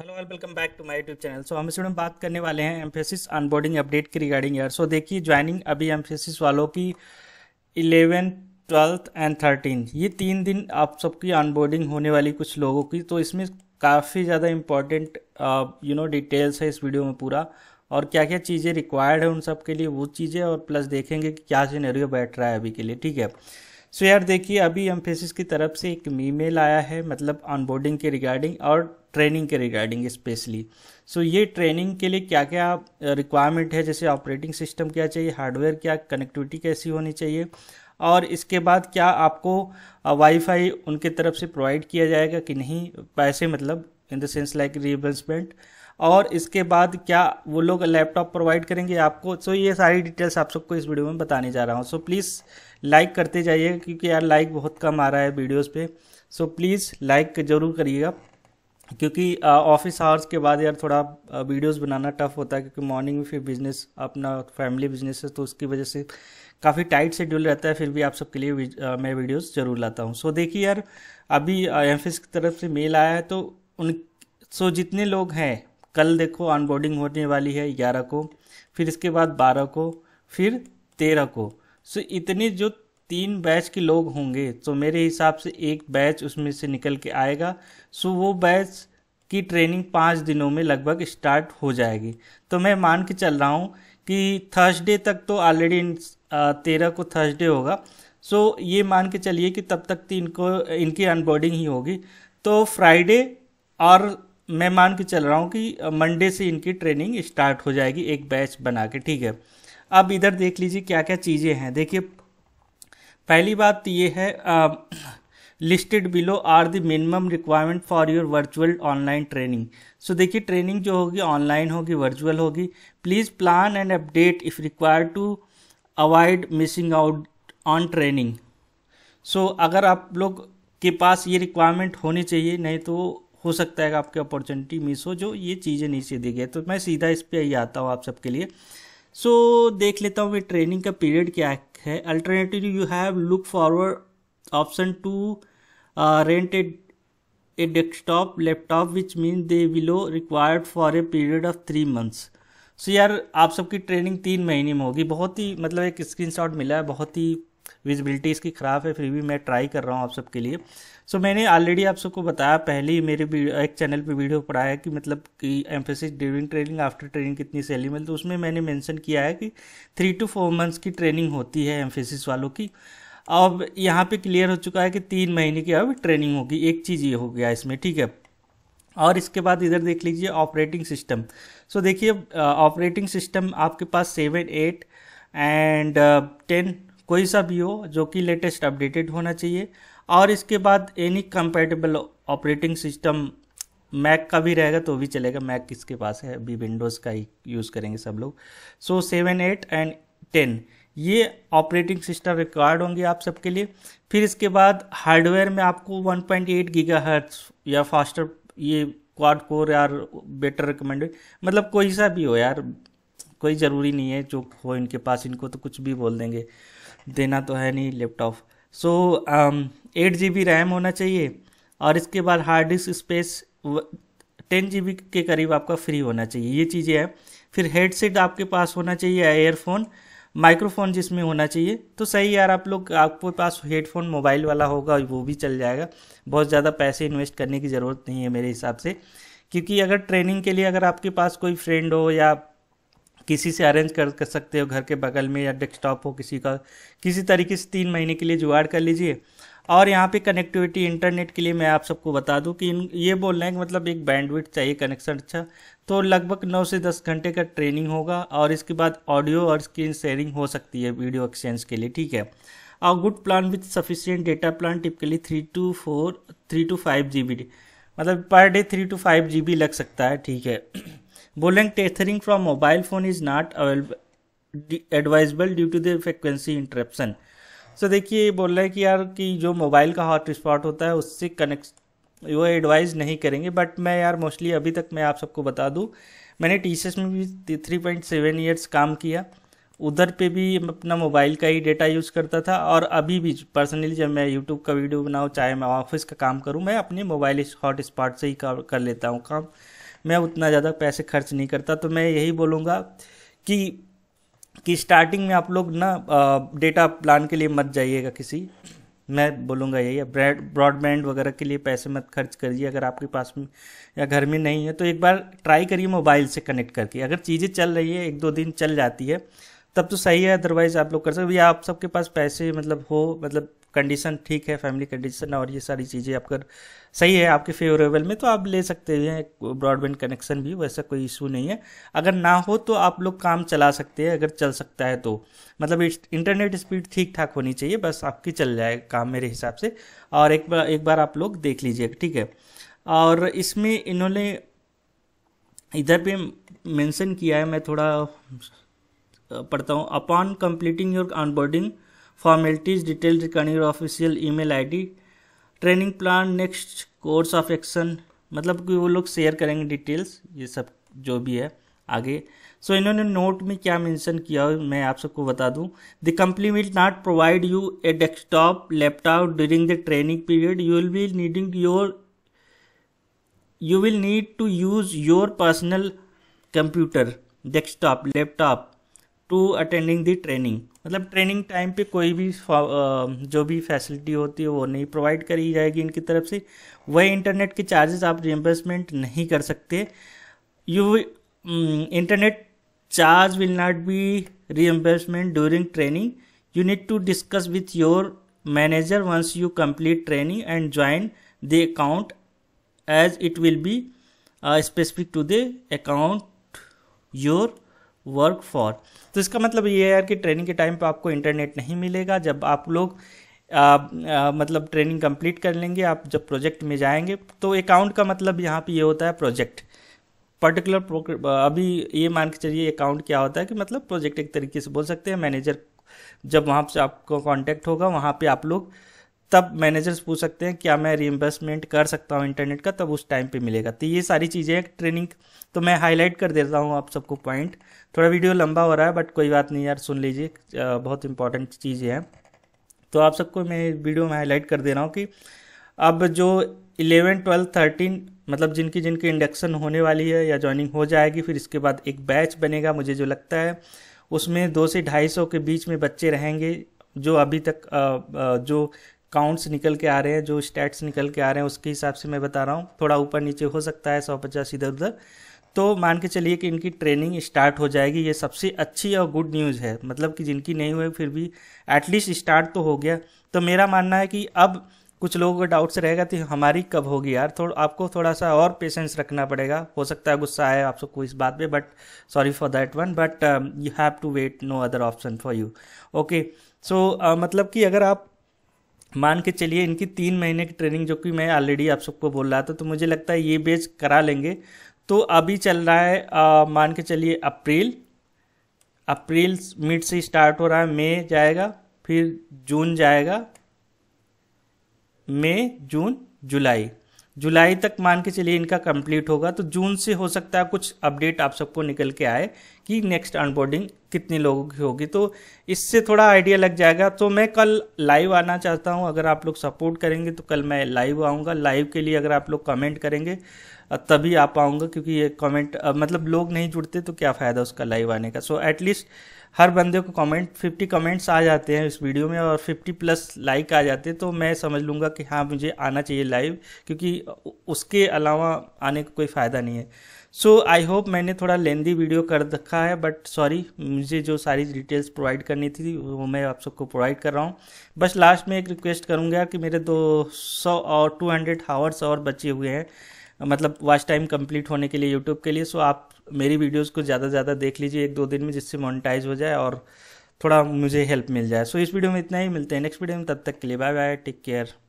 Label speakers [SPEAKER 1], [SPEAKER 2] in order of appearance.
[SPEAKER 1] hello एल welcome back to my YouTube channel so हम इस वीडियो में बात करने वाले हैं एम्फेसिस ऑनबोर्डिंग अपडेट की रिगार्डिंग यार सो देखिए ज्वाइनिंग अभी एम्फेसिस वालों की इलेवन ट्वेल्थ एंड थर्टीन ये तीन दिन आप सबकी ऑनबोर्डिंग होने वाली कुछ लोगों की तो इसमें काफ़ी ज़्यादा इम्पॉर्टेंट यू नो डिटेल्स है इस वीडियो में पूरा और क्या क्या चीज़ें रिक्वायर्ड है उन सब के लिए वो चीज़ें और प्लस देखेंगे कि क्या सीनेरियो बैठ रहा है अभी के लिए ठीक है सो so, यार देखिए अभी एम्फेसिस की तरफ से एक ईमेल आया है मतलब ऑनबोर्डिंग के रिगार्डिंग और ट्रेनिंग के रिगार्डिंग स्पेशली सो ये ट्रेनिंग के लिए क्या क्या रिक्वायरमेंट है जैसे ऑपरेटिंग सिस्टम क्या चाहिए हार्डवेयर क्या कनेक्टिविटी कैसी होनी चाहिए और इसके बाद क्या आपको वाईफाई उनके तरफ से प्रोवाइड किया जाएगा कि नहीं पैसे मतलब in the sense like reimbursement और इसके बाद क्या वो लोग लैपटॉप प्रोवाइड करेंगे आपको सो ये सारी डिटेल्स आप सबको इस वीडियो में बताने जा रहा हूँ सो प्लीज़ लाइक करते जाइएगा क्योंकि यार लाइक बहुत कम आ रहा है वीडियोज़ पे सो प्लीज़ लाइक जरूर करिएगा क्योंकि ऑफिस आवर्स के बाद यार थोड़ा वीडियोस बनाना टफ होता है क्योंकि मॉर्निंग में फिर बिजनेस अपना फैमिली बिजनेस है तो उसकी वजह से काफ़ी टाइट शेड्यूल रहता है फिर भी आप सबके लिए मैं वीडियोस जरूर लाता हूँ सो देखिए यार अभी एम्फिस की तरफ से मेल आया है तो उन सो जितने लोग हैं कल देखो ऑनबोर्डिंग होने वाली है ग्यारह को फिर इसके बाद बारह को फिर तेरह को सो इतने जो तीन बैच के लोग होंगे तो मेरे हिसाब से एक बैच उसमें से निकल के आएगा सो वो बैच की ट्रेनिंग पाँच दिनों में लगभग स्टार्ट हो जाएगी तो मैं मान के चल रहा हूँ कि थर्सडे तक तो ऑलरेडी तेरह को थर्सडे होगा सो ये मान के चलिए कि तब तक तो इनको इनकी अनबोर्डिंग ही होगी तो फ्राइडे और मैं मान के चल रहा हूँ कि मंडे से इनकी ट्रेनिंग स्टार्ट हो जाएगी एक बैच बना के ठीक है अब इधर देख लीजिए क्या क्या चीज़ें हैं देखिए पहली बात तो ये है listed below are the minimum requirement for your virtual online training so देखिए ट्रेनिंग जो होगी ऑनलाइन होगी वर्चुअल होगी please plan and update if require to avoid missing out on training so अगर आप लोग के पास ये रिक्वायरमेंट होनी चाहिए नहीं तो हो सकता है आपकी अपॉर्चुनिटी मिस हो जो ये चीज़ें नीचे दी गई तो मैं सीधा इस पर ही आता हूँ आप सबके लिए सो so, देख लेता हूँ मैं ट्रेनिंग का पीरियड क्या है alternative you have look forward option to rent a desktop laptop which mean they will required for a period of three months so यार आप सबकी ट्रेनिंग तीन महीने में होगी बहुत ही मतलब एक स्क्रीनशॉट मिला है बहुत ही विजिबिलिटी इसकी ख़राब है फिर भी मैं ट्राई कर रहा हूँ आप सबके लिए सो so, मैंने ऑलरेडी आप सबको बताया पहले ही मेरे एक चैनल पे वीडियो पढ़ा है कि मतलब कि Mphasis during training after training कितनी सैलरी मिलती तो उसमें मैंने मेंशन किया है कि थ्री टू फोर मंथ्स की ट्रेनिंग होती है एम्फेसिस वालों की अब यहाँ पे क्लियर हो चुका है कि तीन महीने की अब ट्रेनिंग होगी एक चीज़ ये हो गया इसमें ठीक है और इसके बाद इधर देख लीजिए ऑपरेटिंग सिस्टम सो देखिए ऑपरेटिंग सिस्टम आपके पास सेवन एट एंड टेन कोई सा भी हो जो कि लेटेस्ट अपडेटेड होना चाहिए और इसके बाद any compatible operating system Mac का भी रहेगा तो भी चलेगा मैक किसके पास है अभी विंडोज़ का ही यूज़ करेंगे सब लोग so seven eight and ten ये ऑपरेटिंग सिस्टम रिक्वायर्ड होंगे आप सबके लिए फिर इसके बाद हार्डवेयर में आपको 1.8 पॉइंट गीगाहर्ट्ज या फास्टर ये क्वाड कोर यार बेटर रिकमेंडेड मतलब कोई सा भी हो यार कोई ज़रूरी नहीं है जो हो इनके पास इनको तो कुछ भी बोल देंगे देना तो है नहीं laptop so eight G B RAM होना चाहिए और इसके बाद hard disk space ten G B के करीब आपका फ्री होना चाहिए ये चीज़ें हैं फिर हेडसेट आपके पास होना चाहिए एयरफोन माइक्रोफोन जिसमें होना चाहिए तो सही यार आप लोग आपके पास हेडफोन मोबाइल वाला होगा वो भी चल जाएगा बहुत ज़्यादा पैसे इन्वेस्ट करने की ज़रूरत नहीं है मेरे हिसाब से क्योंकि अगर ट्रेनिंग के लिए अगर आपके पास कोई फ्रेंड हो या किसी से अरेंज कर, कर सकते हो घर के बगल में या डेस्कटॉप हो किसी का किसी तरीके से तीन महीने के लिए जुगाड़ कर लीजिए और यहाँ पे कनेक्टिविटी इंटरनेट के लिए मैं आप सबको बता दूँ कि इन ये बोल रहे हैं कि मतलब एक बैंडविड्थ चाहिए कनेक्शन अच्छा तो लगभग नौ से दस घंटे का ट्रेनिंग होगा और इसके बाद ऑडियो और स्क्रीन शेयरिंग हो सकती है वीडियो एक्सचेंज के लिए ठीक है और good plan with sufficient data plan typically three two four three two five G B मतलब per day three two five G B लग सकता है ठीक है Boolean tethering from mobile phone is not advisable due to the frequency interruption so देखिए ये बोल रहा है कि यार कि जो मोबाइल का हॉटस्पॉट होता है उससे कनेक्ट वो एडवाइज नहीं करेंगे बट मैं यार मोस्टली अभी तक मैं आप सबको बता दूँ मैंने टी में भी थ्री पॉइंट सेवन ईयर्स काम किया उधर पे भी अपना मोबाइल का ही डेटा यूज़ करता था और अभी भी पर्सनली जब मैं यूट्यूब का वीडियो बनाऊँ चाहे मैं ऑफिस का काम करूँ मैं अपने मोबाइल हॉट स्पॉट से ही कर लेता हूँ काम मैं उतना ज़्यादा पैसे खर्च नहीं करता तो मैं यही बोलूँगा कि कि स्टार्टिंग में आप लोग ना डेटा प्लान के लिए मत जाइएगा किसी मैं बोलूँगा यही ब्रेड ब्रॉडबैंड वगैरह के लिए पैसे मत खर्च करिए अगर आपके पास में या घर में नहीं है तो एक बार ट्राई करिए मोबाइल से कनेक्ट करके अगर चीज़ें चल रही है एक दो दिन चल जाती है तब तो सही है अदरवाइज आप लोग कर सकते भैया आप सबके पास पैसे मतलब हो मतलब कंडीशन ठीक है फैमिली कंडीशन और ये सारी चीज़ें आपका सही है आपके फेवरेबल में तो आप ले सकते हैं ब्रॉडबैंड कनेक्शन भी वैसा कोई इशू नहीं है अगर ना हो तो आप लोग काम चला सकते हैं अगर चल सकता है तो मतलब इंटरनेट स्पीड ठीक ठाक होनी चाहिए बस आपकी चल जाए काम मेरे हिसाब से और एक बार एक बार आप लोग देख लीजिए ठीक है और इसमें इन्होंने इधर पे मेंशन किया है मैं थोड़ा पढ़ता हूँ upon completing your onboarding formalities detail regarding official I D training plan next course of action मतलब कि वो लोग शेयर करेंगे डिटेल्स ये सब जो भी है आगे सो so, इन्होंने नोट में क्या मेंशन किया मैं आप सबको बता दूं the company will not provide you a desktop laptop during the training period you will be needing your you will need to use your personal computer desktop laptop to attending the training मतलब training time पे कोई भी जो भी facility होती है वो नहीं प्रोवाइड करी जाएगी इनकी तरफ से वही इंटरनेट के चार्जेस आप रिएम्बर्समेंट नहीं कर सकते you internet charge will not be reimbursement during training you need to discuss with your manager once you complete training and join the account as it will be specific to the account your work for तो इसका मतलब ये है कि training के time पे आपको internet नहीं मिलेगा जब आप लोग आ, आ, मतलब ट्रेनिंग कंप्लीट कर लेंगे आप जब प्रोजेक्ट में जाएंगे तो अकाउंट का मतलब यहाँ पे ये होता है प्रोजेक्ट पर्टिकुलर अभी ये मान के चलिए अकाउंट क्या होता है कि मतलब प्रोजेक्ट एक तरीके से बोल सकते हैं मैनेजर जब वहाँ से आपको कॉन्टैक्ट होगा वहाँ पे आप लोग तब मैनेजर्स पूछ सकते हैं क्या मैं रीइम्बर्समेंट कर सकता हूँ इंटरनेट का तब उस टाइम पे मिलेगा तो ये सारी चीज़ें ट्रेनिंग तो मैं हाईलाइट कर देता हूँ आप सबको पॉइंट थोड़ा वीडियो लंबा हो रहा है बट कोई बात नहीं यार सुन लीजिए बहुत इंपॉर्टेंट चीज़ें हैं तो आप सबको मैं वीडियो में हाईलाइट कर दे रहा हूँ कि अब जो इलेवन ट्वेल्व थर्टीन मतलब जिनकी जिनकी इंडक्शन होने वाली है या ज्वाइनिंग हो जाएगी फिर इसके बाद एक बैच बनेगा मुझे जो लगता है उसमें दो से ढाई सौ के बीच में बच्चे रहेंगे जो अभी तक जो काउंट्स निकल के आ रहे हैं जो स्टैट्स निकल के आ रहे हैं उसके हिसाब से मैं बता रहा हूँ थोड़ा ऊपर नीचे हो सकता है सौ पचास इधर उधर तो मान के चलिए कि इनकी ट्रेनिंग स्टार्ट हो जाएगी ये सबसे अच्छी और गुड न्यूज़ है मतलब कि जिनकी नहीं हुई फिर भी एटलीस्ट स्टार्ट तो हो गया तो मेरा मानना है कि अब कुछ लोगों का डाउट्स रहेगा कि हमारी कब होगी यार थोड़ा आपको थोड़ा सा और पेशेंस रखना पड़ेगा हो सकता है गुस्सा आए आप सबको इस बात पे but sorry for that one but you have to wait no other option for you okay so मतलब कि अगर आप मान के चलिए इनकी तीन महीने की ट्रेनिंग जो कि मैं ऑलरेडी आप सबको बोल रहा था तो मुझे लगता है ये बेच करा लेंगे तो अभी चल रहा है आ, मान के चलिए अप्रैल अप्रैल मिड से स्टार्ट हो रहा है मई जाएगा फिर जून जाएगा मई जून जुलाई जुलाई तक मान के चलिए इनका कंप्लीट होगा तो जून से हो सकता है कुछ अपडेट आप सबको निकल के आए कि नेक्स्ट अनबोर्डिंग कितने लोगों की होगी तो इससे थोड़ा आइडिया लग जाएगा तो मैं कल लाइव आना चाहता हूं अगर आप लोग सपोर्ट करेंगे तो कल मैं लाइव आऊँगा लाइव के लिए अगर आप लोग कमेंट करेंगे तभी आ पाऊँगा क्योंकि ये कमेंट मतलब लोग नहीं जुड़ते तो क्या फ़ायदा उसका लाइव आने का सो so, एटलीस्ट हर बंदे को कमेंट 50 कमेंट्स आ जाते हैं इस वीडियो में और 50 प्लस लाइक आ जाते हैं तो मैं समझ लूँगा कि हाँ मुझे आना चाहिए लाइव क्योंकि उसके अलावा आने का को कोई फ़ायदा नहीं है सो आई होप मैंने थोड़ा लेंदी वीडियो कर रखा है बट सॉरी मुझे जो सारी डिटेल्स प्रोवाइड करनी थी वो मैं आप सबको प्रोवाइड कर रहा हूँ बस लास्ट में एक रिक्वेस्ट करूँगा कि मेरे दो सौ और टू हंड्रेड आवर्स और बचे हुए हैं मतलब वॉच टाइम कंप्लीट होने के लिए यूट्यूब के लिए सो आप मेरी वीडियोस को ज़्यादा से ज़्यादा देख लीजिए एक दो दिन में जिससे मोनिटाइज हो जाए और थोड़ा मुझे हेल्प मिल जाए सो so, इस वीडियो में इतना ही मिलते हैं नेक्स्ट वीडियो में तब तक के लिए बाय बाय टेक केयर